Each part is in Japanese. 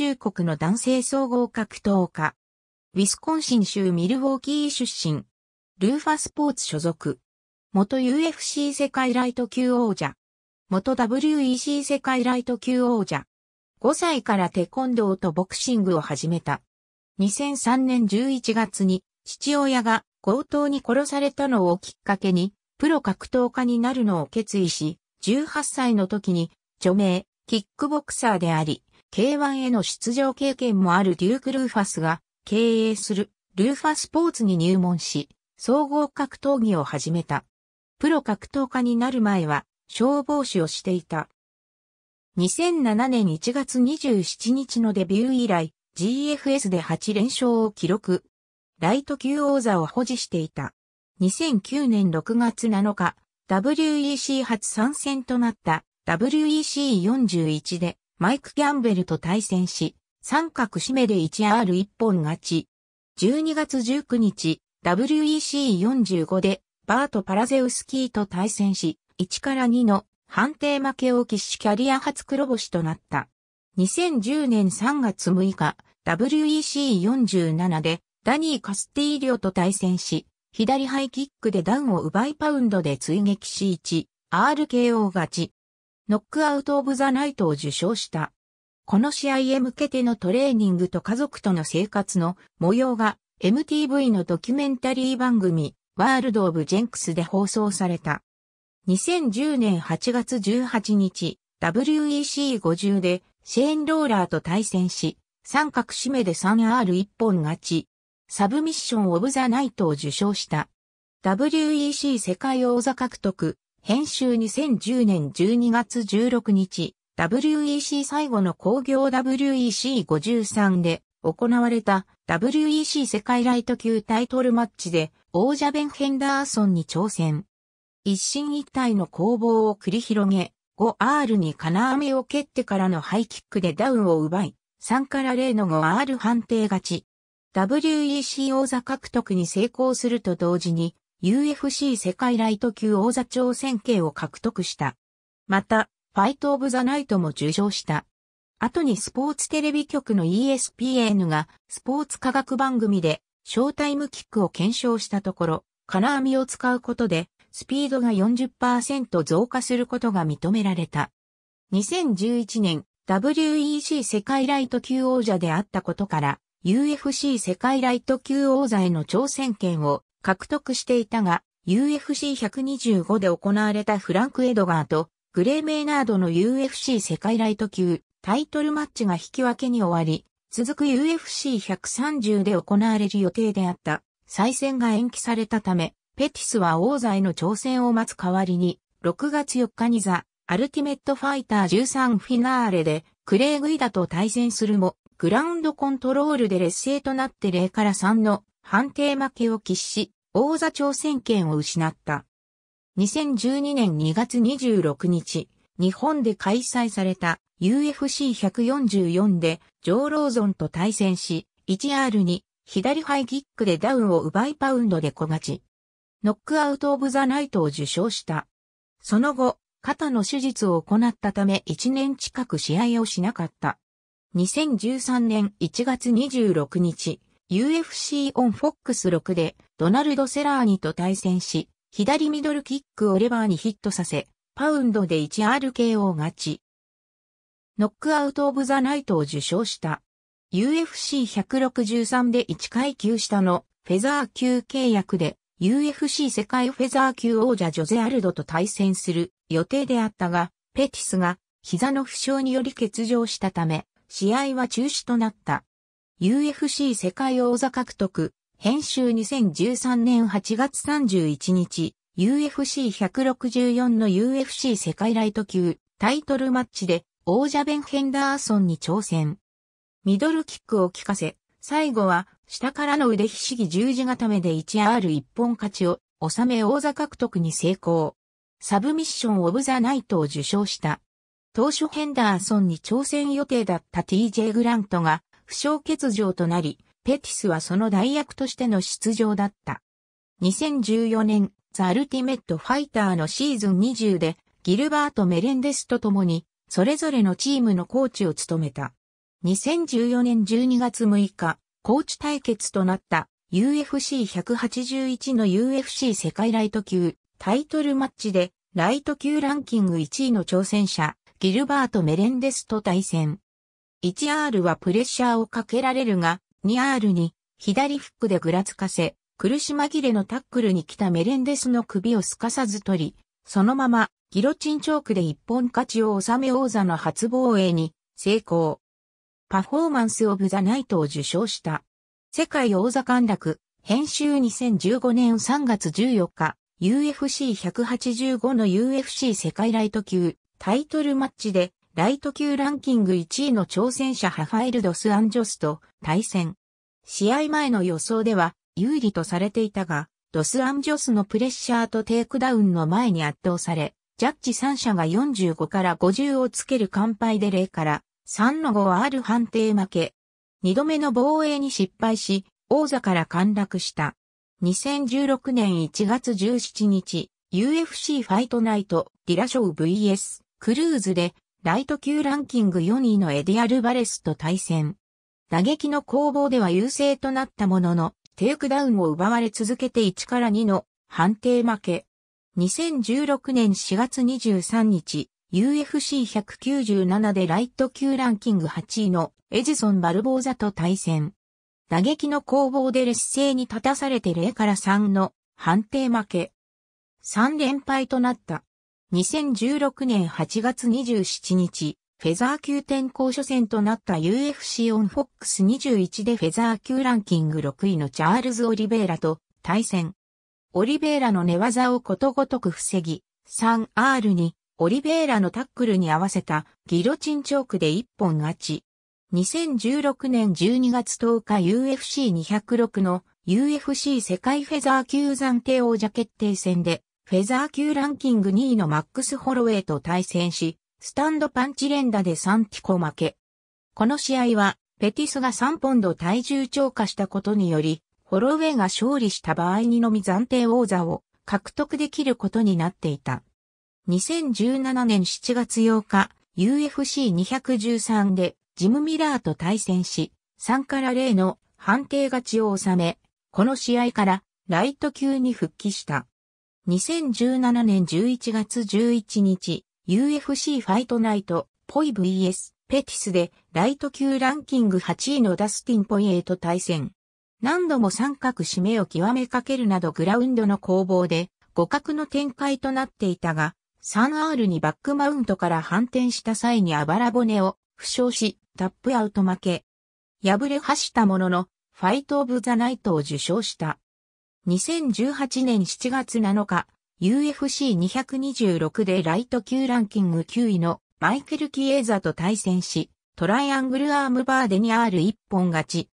中国の男性総合格闘家。ウィスコンシン州ミルウォーキー出身。ルーファスポーツ所属。元 UFC 世界ライト級王者。元 WEC 世界ライト級王者。5歳からテコンドーとボクシングを始めた。2003年11月に父親が強盗に殺されたのをきっかけにプロ格闘家になるのを決意し、18歳の時に著名キックボクサーであり、K1 への出場経験もあるデューク・ルーファスが経営するルーファスポーツに入門し、総合格闘技を始めた。プロ格闘家になる前は消防士をしていた。2007年1月27日のデビュー以来、GFS で8連勝を記録。ライト級王座を保持していた。2009年6月7日、WEC 初参戦となった WEC41 でマイク・ギャンベルと対戦し、三角締めで 1R1 本勝ち。12月19日、WEC45 で、バート・パラゼウスキーと対戦し、1から2の判定負けを喫しキャリア初黒星となった。2010年3月6日、WEC47 で、ダニー・カスティーリオと対戦し、左ハイキックでダウンを奪いパウンドで追撃し 1RKO 勝ち。ノックアウト・オブ・ザ・ナイトを受賞した。この試合へ向けてのトレーニングと家族との生活の模様が MTV のドキュメンタリー番組ワールド・オブ・ジェンクスで放送された。2010年8月18日 WEC50 でシェーン・ローラーと対戦し三角締めで 3R1 本勝ち。サブミッション・オブ・ザ・ナイトを受賞した。WEC 世界王座獲得、編集2010年12月16日、WEC 最後の工業 WEC53 で行われた WEC 世界ライト級タイトルマッチで王者ベン・ヘンダーソンに挑戦。一進一退の攻防を繰り広げ、5R に金飴を蹴ってからのハイキックでダウンを奪い、3から0の 5R 判定勝ち。WEC 王座獲得に成功すると同時に、UFC 世界ライト級王座挑戦権を獲得した。また、ファイト・オブ・ザ・ナイトも受賞した。後にスポーツテレビ局の ESPN がスポーツ科学番組でショータイムキックを検証したところ、金網を使うことでスピードが40%増加することが認められた。2011年 WEC 世界ライト級王者であったことから UFC 世界ライト級王座への挑戦権を獲得していたが、UFC125 で行われたフランク・エドガーとグレー・メイナードの UFC 世界ライト級タイトルマッチが引き分けに終わり、続く UFC130 で行われる予定であった再戦が延期されたため、ペティスは王座への挑戦を待つ代わりに、6月4日にザ・アルティメットファイター13フィナーレでクレイ・グイダと対戦するも、グラウンドコントロールで劣勢となって0から3の判定負けを喫し、王座挑戦権を失った。2012年2月26日、日本で開催された UFC144 でジョー・ローゾンと対戦し、1 r に左ハイキックでダウンを奪いパウンドで小勝ち。ノックアウト・オブ・ザ・ナイトを受賞した。その後、肩の手術を行ったため1年近く試合をしなかった。2013年1月26日、UFC オンフォックス6でドナルド・セラーニと対戦し、左ミドルキックをレバーにヒットさせ、パウンドで 1RKO 勝ち。ノックアウト・オブ・ザ・ナイトを受賞した。UFC163 で1階級下のフェザー級契約で UFC 世界フェザー級王者ジョゼ・アルドと対戦する予定であったが、ペティスが膝の負傷により欠場したため、試合は中止となった。UFC 世界王座獲得、編集2013年8月31日、UFC164 の UFC 世界ライト級タイトルマッチで王者ベン・ヘンダーソンに挑戦。ミドルキックを効かせ、最後は下からの腕ひしぎ十字固めで1 r 一本勝ちを収め王座獲得に成功。サブミッション・オブ・ザ・ナイトを受賞した。当初ヘンダーソンに挑戦予定だった TJ グラントが負傷欠場となり、ペティスはその代役としての出場だった。2014年、ザ・アルティメット・ファイターのシーズン20で、ギルバート・メレンデスと共に、それぞれのチームのコーチを務めた。2014年12月6日、コーチ対決となった UFC181 の UFC 世界ライト級タイトルマッチで、ライト級ランキング1位の挑戦者、ギルバート・メレンデスと対戦。1R はプレッシャーをかけられるが、2R に左フックでぐらつかせ、苦し紛れのタックルに来たメレンデスの首をすかさず取り、そのままギロチンチョークで一本勝ちを収め王座の初防衛に成功。パフォーマンスオブザナイトを受賞した。世界王座陥落、編集2015年3月14日、UFC185 の UFC 世界ライト級タイトルマッチでライト級ランキング1位の挑戦者ハファエルドス・アンジョスと対戦。試合前の予想では有利とされていたが、ドス・アンジョスのプレッシャーとテイクダウンの前に圧倒され、ジャッジ3者が45から50をつける完敗で0から3の5はある判定負け。2度目の防衛に失敗し、王座から陥落した。2016年1月17日、UFC ファイトナイト、ディラショー VS、クルーズでライト級ランキング4位のエディアルバレスと対戦。打撃の攻防では優勢となったものの、テイクダウンを奪われ続けて1から2の判定負け。2016年4月23日、UFC197 でライト級ランキング8位のエジソン・バルボーザと対戦。打撃の攻防で劣勢に立たされて0から3の判定負け。3連敗となった。2016年8月27日、フェザー級転校初戦となった UFC オンフォックス21でフェザー級ランキング6位のチャールズ・オリベーラと対戦。オリベーラの寝技をことごとく防ぎ、3R にオリベーラのタックルに合わせたギロチンチョークで一本勝ち。2016年12月10日 UFC206 の UFC 世界フェザー級暫定王者決定戦でフェザー級ランキング2位のマックス・ホロウェイと対戦し、スタンドパンチ連打で3ティコ負け。この試合は、ペティスが3ポンド体重超過したことにより、ホロウェイが勝利した場合にのみ暫定王座を獲得できることになっていた。2017年7月8日、UFC213 でジム・ミラーと対戦し、3から0の判定勝ちを収め、この試合からライト級に復帰した。2017年11月11日、UFC ファイトナイト、ポイ VS、ペティスで、ライト級ランキング8位のダスティン・ポイエーと対戦。何度も三角締めを極めかけるなどグラウンドの攻防で、互角の展開となっていたが、3R にバックマウントから反転した際にあばら骨を負傷し、タップアウト負け。敗れ走ったものの、ファイト・オブ・ザ・ナイトを受賞した。2018年7月7日、UFC226 でライト級ランキング9位のマイケル・キエーザと対戦し、トライアングルアームバーデに R1 本勝ち。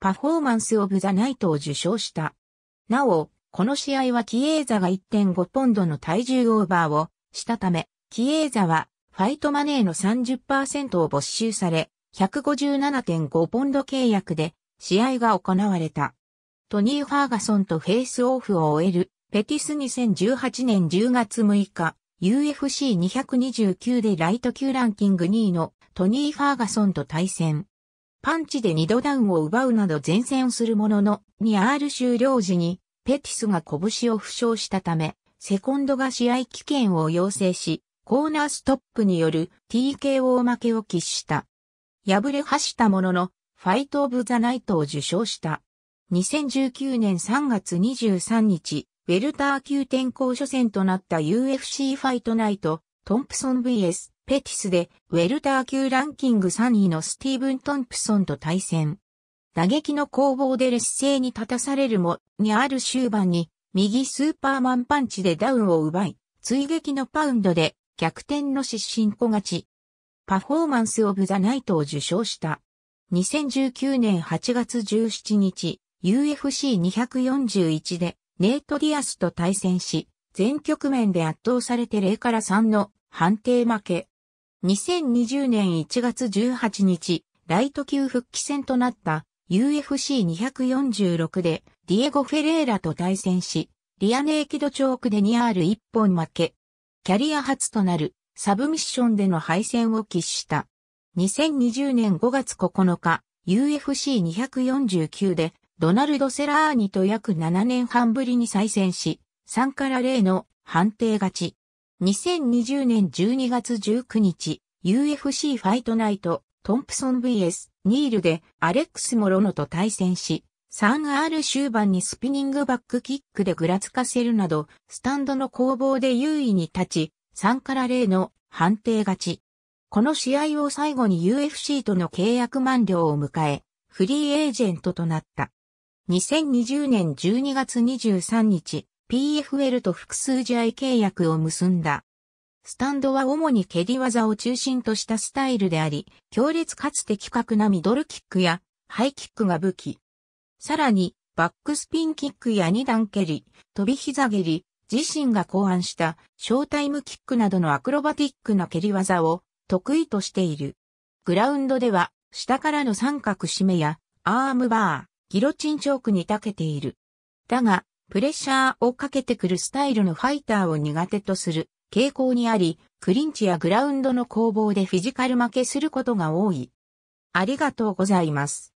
パフォーマンス・オブ・ザ・ナイトを受賞した。なお、この試合はキエーザが1.5ポンドの体重オーバーをしたため、キエーザはファイトマネーの30%を没収され、157.5ポンド契約で試合が行われた。トニー・ファーガソンとフェイスオフを終える、ペティス2018年10月6日、UFC229 でライト級ランキング2位のトニー・ファーガソンと対戦。パンチで2度ダウンを奪うなど前線をするものの、2R 終了時に、ペティスが拳を負傷したため、セコンドが試合危険を要請し、コーナーストップによる TKO 負けを喫した。敗れ走ったものの、ファイト・オブ・ザ・ナイトを受賞した。2019年3月23日、ウェルター級転校初戦となった UFC ファイトナイト、トンプソン VS ペティスで、ウェルター級ランキング3位のスティーブン・トンプソンと対戦。打撃の攻防で劣勢に立たされるも、にある終盤に、右スーパーマンパンチでダウンを奪い、追撃のパウンドで逆転の失神小勝ち。パフォーマンスオブザナイトを受賞した。2019年8月17日、UFC241 でネイト・ディアスと対戦し、全局面で圧倒されて0から3の判定負け。2020年1月18日、ライト級復帰戦となった UFC246 でディエゴ・フェレーラと対戦し、リアネーキドチョークで 2R1 本負け。キャリア初となるサブミッションでの敗戦を喫した。2020年5月9日、UFC249 でドナルド・セラーニと約7年半ぶりに再戦し、3から0の判定勝ち。2020年12月19日、UFC ファイトナイト、トンプソン vs ニールでアレックス・モロノと対戦し、3R 終盤にスピニングバックキックでぐらつかせるなど、スタンドの攻防で優位に立ち、3から0の判定勝ち。この試合を最後に UFC との契約満了を迎え、フリーエージェントとなった。2020年12月23日、PFL と複数試合契約を結んだ。スタンドは主に蹴り技を中心としたスタイルであり、強烈かつ的確なミドルキックやハイキックが武器。さらに、バックスピンキックや二段蹴り、飛び膝蹴り、自身が考案したショータイムキックなどのアクロバティックな蹴り技を得意としている。グラウンドでは、下からの三角締めやアームバー。ギロチンチョークに長けている。だが、プレッシャーをかけてくるスタイルのファイターを苦手とする傾向にあり、クリンチやグラウンドの攻防でフィジカル負けすることが多い。ありがとうございます。